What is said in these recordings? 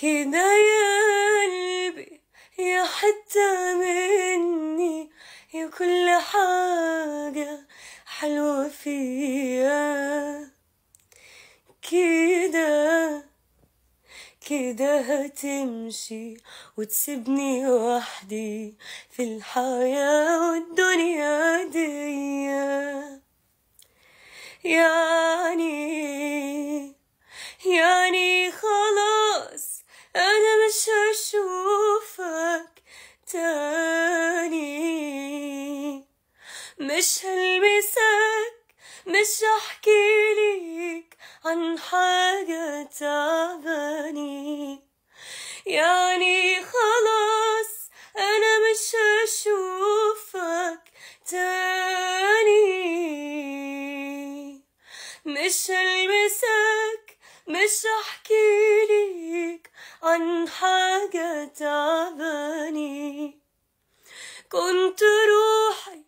كده يا قلبي يا حتة مني يا كل حاجة حلوة فيا كده كده هتمشي وتسيبني وحدي في الحياة والدنيا دي يعني تاني مش هلمسك مش احكي لك عن حاجة تعباني يعني خلاص أنا مش هشوفك تاني مش هلمسك مش احكي عن حاجة تعباني كنت روحي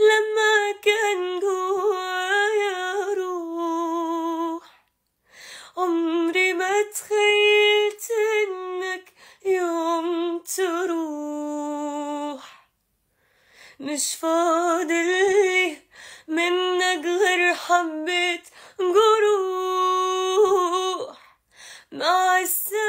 لما كان جوايا روح عمري ما تخيلت انك يوم تروح مش فاضل منك غير حبة جروح مع السنة